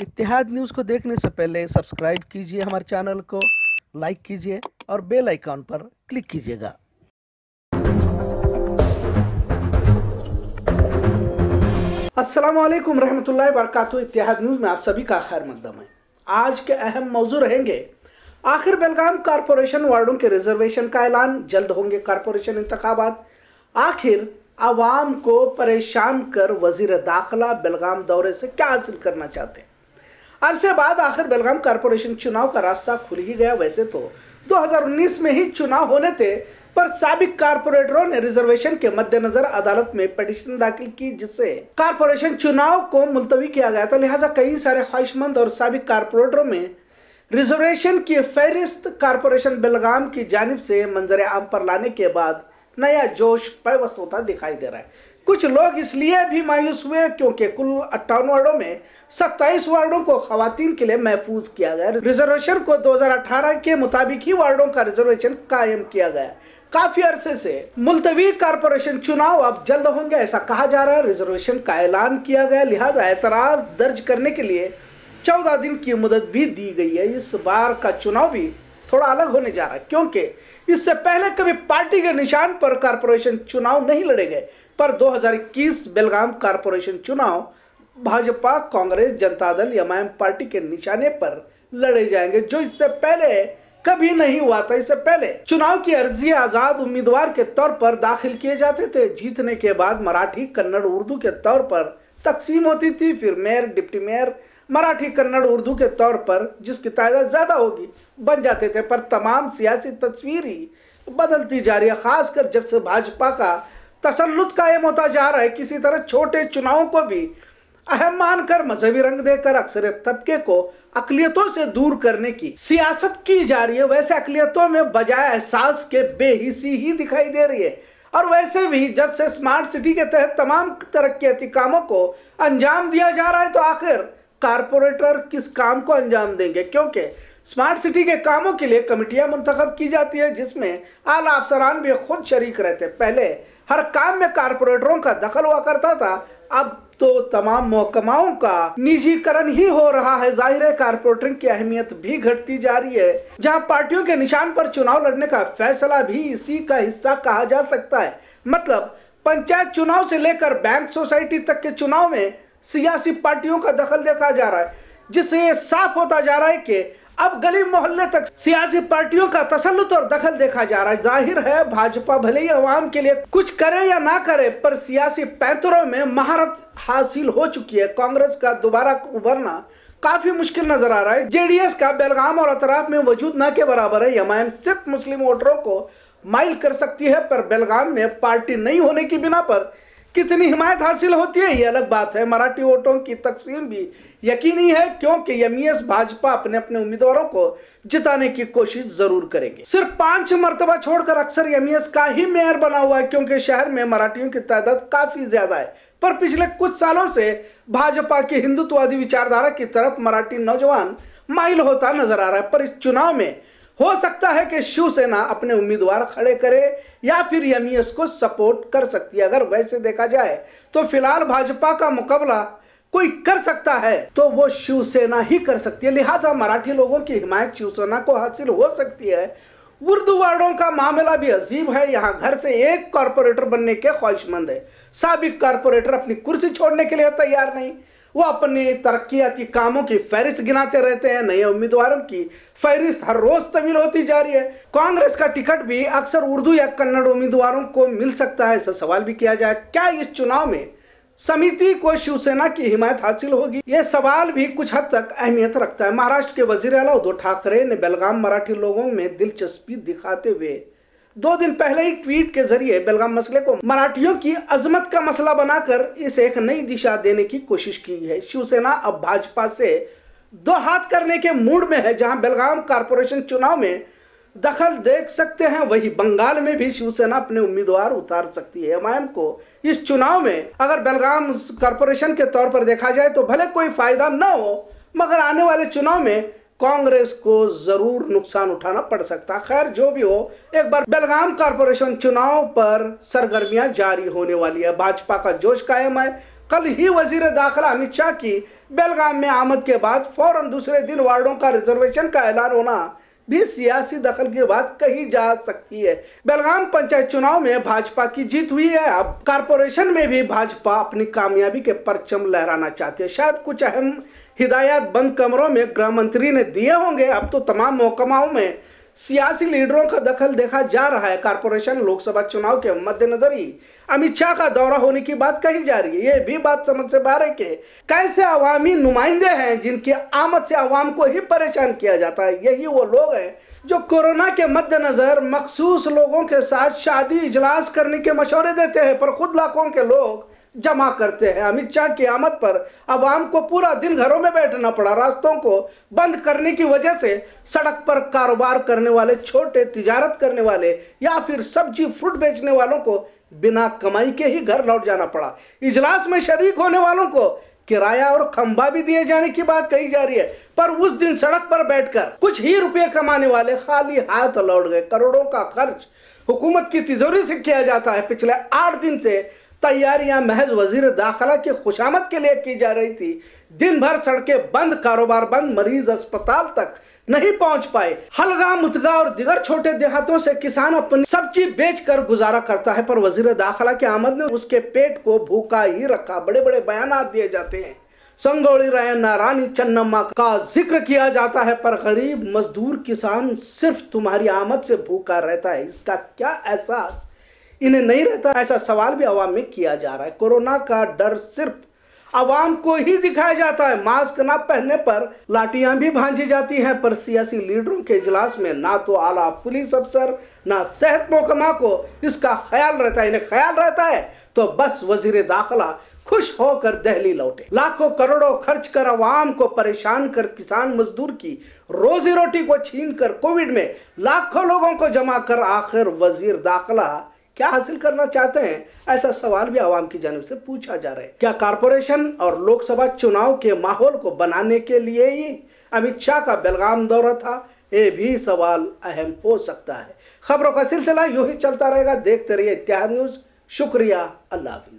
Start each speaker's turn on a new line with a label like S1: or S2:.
S1: इतिहाद news को देखने से पहले सब्सक्राइब कीजिए हमारे चैनल को लाइक कीजिए और बेल आइकॉन पर क्लिक कीजिएगा अस्सलाम वालेकुम रहमतुल्लाहि वरकatuh इतिहाद न्यूज़ में आप सभी का खैर मकदम है आज के अहम मौजू रहेंगे आखिर बेलगाम कारपोरेशन वार्डों के रिजर्वेशन का ऐलान जल्द होंगे कारपोरेशन इंतबात आखिर आवाम को परेशान कर वजीर दाखिला बेलगाम दौरे से क्या हासिल करना चाहते हैं अरसे बाद आखिर बेलगाम कारपोरेशन चुनाव का रास्ता खुल ही गया वैसे तो 2019 में ही चुनाव होने थे पर सबक कारपोरेटरों ने रिजर्वेशन के मद्देनजर अदालत में पटिशन दाखिल की जिससे कारपोरेशन चुनाव को मुलतवी किया गया था लिहाजा कई सारे ख्वाहिशमंद और सबक कारपोरेटरों में रिजर्वेशन की फहरिस्त कारपोरेशन बेलगाम की जानब से मंजर आम पर लाने के बाद नया जोश पैवस्त होता दिखाई दे रहा है कुछ लोग इसलिए भी मायूस हुए क्योंकि कुल अट्ठावन वार्डो में सत्ताईस वार्डों को खातन के लिए महफूज किया गया रिजर्वेशन को 2018 के मुताबिक ही वार्डों का रिजर्वेशन कायम किया गया काफी अरसे से मुलतवी कारपोरेशन चुनाव अब जल्द होंगे ऐसा कहा जा रहा है रिजर्वेशन का ऐलान किया गया लिहाजा एतराज दर्ज करने के लिए चौदह दिन की मदद भी दी गई है इस बार का चुनाव भी थोड़ा अलग होने जा रहा है क्योंकि इससे पहले कभी पार्टी के निशान पर कारपोरेशन चुनाव नहीं लड़े गए पर 2021 बेलगाम कारपोरेशन चुनाव भाजपा कांग्रेस जनता दल एमआईएम पार्टी के निशाने पर लड़े जाएंगे जो इससे पहले कभी नहीं हुआ था इससे पहले चुनाव की अर्जी आजाद उम्मीदवार के तौर पर दाखिल किए जाते थे जीतने के बाद मराठी कन्नड़ उर्दू के तौर पर तकसीम होती थी फिर mayor deputy mayor Marathi Kannada Urdu के तौर पर जिसकी तादाद ज़्यादा होगी बन जाते थे पर तमाम सियासी तस्वीर ही बदलती जा रही है खासकर जब से भाजपा का तसलुत कायम होता जा रहा है किसी तरह छोटे चुनाव को भी अहम मानकर मजहबी रंग देकर अक्सरियत तबके को अकलियतों से दूर करने की सियासत की जा रही है वैसे अकलियतों में बजाय एहसास के बेहिसी ही दिखाई दे रही है और वैसे भी जब से स्मार्ट सिटी के तहत तमाम तरक्याती कामों को अंजाम दिया जा रहा है तो आखिर कारपोरेटर किस काम को अंजाम देंगे क्योंकि स्मार्ट सिटी के कामों के लिए कमेटियां मुंतखब की जाती है जिसमें आला अफसरान भी खुद शरीक रहते पहले हर काम में कारपोरेटरों का दखल हुआ करता था अब तो तमाम महकमाओं का निजीकरण ही हो रहा है जाहिर है कारपोरेटरिंग की अहमियत भी घटती जा रही है जहां पार्टियों के निशान पर चुनाव लड़ने का फैसला भी इसी का हिस्सा कहा जा सकता है मतलब पंचायत चुनाव से लेकर बैंक सोसाइटी तक के चुनाव में सियासी पार्टियों का दखल देखा जा रहा है जिससे ये साफ होता जा रहा है कि अब गली मोहल्ले तक सियासी पार्टियों का तसलुत और दखल देखा जा रहा है जाहिर है भाजपा भले ही अवाम के लिए कुछ करे या ना करे पर सियासी पैंतरों में महारत हासिल हो चुकी है कांग्रेस का दोबारा उभरना काफी मुश्किल नजर आ रहा है जेडीएस का बेलगाम और अतराफ में वजूद न के बराबर है एमआईएम सिर्फ मुस्लिम वोटरों को माइल कर सकती है पर बेलगाम में पार्टी नहीं होने की बिना पर कितनी हिमायत हासिल होती है ये अलग बात है मराठी वोटों की तकसीम भी यकीनी है क्योंकि एमईएस e भाजपा अपने अपने उम्मीदवारों को जिताने की कोशिश जरूर करेंगे सिर्फ पांच मरतबा छोड़कर अक्सर एमईएस e का ही मेयर बना हुआ है क्योंकि शहर में मराठियों की तादाद काफी ज्यादा है पर पिछले कुछ सालों से भाजपा के हिंदुत्ववादी विचारधारा की तरफ मराठी नौजवान माइल होता नजर आ रहा है पर इस चुनाव में हो सकता है कि शिवसेना अपने उम्मीदवार खड़े करे या फिर एम e को सपोर्ट कर सकती है अगर वैसे देखा जाए तो फिलहाल भाजपा का मुकाबला कोई कर सकता है तो वो शिवसेना ही कर सकती है लिहाजा मराठी लोगों की हिमायत शिवसेना को हासिल हो सकती है उर्दू वर्डों का मामला भी अजीब है यहाँ घर से एक कॉरपोरेटर बनने के ख्वाहिशमंद है सबिक कॉरपोरेटर अपनी कुर्सी छोड़ने के लिए तैयार नहीं वो अपनी तरक्याती कामों की फहरिस्त गिनाते रहते हैं नए उम्मीदवारों की फहरिस्त हर रोज तवील होती जा रही है कांग्रेस का टिकट भी अक्सर उर्दू या कन्नड़ उम्मीदवारों को मिल सकता है ऐसा सवाल भी किया जाए क्या इस चुनाव में समिति को शिवसेना की हिमायत हासिल होगी ये सवाल भी कुछ हद तक अहमियत रखता है महाराष्ट्र के वजीर अला उद्धव ठाकरे ने बेलगाम मराठी लोगों में दिलचस्पी दिखाते हुए दो दिन पहले ही ट्वीट के जरिए बेलगाम मसले को मराठियों की अजमत का मसला बनाकर इसे एक नई दिशा देने की कोशिश की है शिवसेना अब भाजपा से दो हाथ करने के मूड में है जहां बेलगाम कारपोरेशन चुनाव में दखल देख सकते हैं वही बंगाल में भी शिवसेना अपने उम्मीदवार उतार सकती है एमआईएम को इस चुनाव में अगर बेलगाम कारपोरेशन के तौर पर देखा जाए तो भले कोई फायदा न हो मगर आने वाले चुनाव में कांग्रेस को जरूर नुकसान उठाना पड़ सकता खैर जो भी हो एक बार बेलगाम कारपोरेशन चुनाव पर सरगर्मियां जारी होने वाली है भाजपा का जोश कायम है कल ही वजीर दाखिला अमित शाह की बेलगाम में आमद के बाद फौरन दूसरे दिन वार्डो का रिजर्वेशन का ऐलान होना भी सियासी दखल की बात कही जा सकती है बेलगाम पंचायत चुनाव में भाजपा की जीत हुई है अब कारपोरेशन में भी भाजपा अपनी कामयाबी के परचम लहराना चाहती है शायद कुछ अहम हिदायत बंद कमरों में गृह मंत्री ने दिए होंगे अब तो तमाम महकमाओं में सियासी लीडरों का दखल देखा जा रहा है कारपोरेशन लोकसभा चुनाव के मद्देनजर ही अमित शाह का दौरा होने की बात कही जा रही है ये भी बात समझ से बाहर है कि कैसे अवामी नुमाइंदे हैं जिनके आमद से अवाम को ही परेशान किया जाता है यही वो लोग हैं जो कोरोना के मद्देनजर मखसूस लोगों के साथ शादी इजलास करने के मशवरे देते हैं पर खुद लाखों के लोग जमा करते हैं अमित शाह की आमद पर आवाम को पूरा दिन घरों में बैठना पड़ा रास्तों को बंद करने की वजह से सड़क पर कारोबार करने वाले छोटे तिजारत करने वाले या फिर सब्जी फ्रूट बेचने वालों को बिना कमाई के ही घर लौट जाना पड़ा इजलास में शरीक होने वालों को किराया और खंबा भी दिए जाने की बात कही जा रही है पर उस दिन सड़क पर बैठकर कुछ ही रुपये कमाने वाले खाली हाथ लौट गए करोड़ों का खर्च हुकूमत की तिजोरी से किया जाता है पिछले आठ दिन से तैयारियां महज वजीर दाखिला की खुशामद के लिए की जा रही थी दिन भर सड़कें बंद कारोबार बंद मरीज अस्पताल तक नहीं पहुंच पाए हलगा मुतगा और दिगर छोटे देहातों से किसान अपनी सब्जी बेचकर गुजारा करता है पर वजीर दाखिला की आमद ने उसके पेट को भूखा ही रखा बड़े बड़े बयान दिए जाते हैं संगोड़ी राय नारायणी चन्नम्मा का जिक्र किया जाता है पर गरीब मजदूर किसान सिर्फ तुम्हारी आमद से भूखा रहता है इसका क्या एहसास इन्हें नहीं रहता ऐसा सवाल भी आवाम में किया जा रहा है कोरोना का डर सिर्फ आवाम को ही दिखाया जाता है मास्क ना पहनने पर लाठियां भी भांजी जाती हैं पर सियासी लीडरों के इजलास में ना तो आला पुलिस अफसर ना सेहत महकमा को इसका ख्याल रहता है इन्हें ख्याल रहता है तो बस वजीर दाखिला खुश होकर दहली लौटे लाखों करोड़ों खर्च कर आवाम को परेशान कर किसान मजदूर की रोजी रोटी को छीन कर कोविड में लाखों लोगों को जमा कर आखिर वजीर दाखिला क्या हासिल करना चाहते हैं ऐसा सवाल भी आवाम की जानब से पूछा जा रहा है क्या कारपोरेशन और लोकसभा चुनाव के माहौल को बनाने के लिए ही अमित शाह का बेलगाम दौरा था ये भी सवाल अहम हो सकता है खबरों का सिलसिला यू ही चलता रहेगा देखते रहिए इतिहाद न्यूज़ शुक्रिया अल्लाह हाफि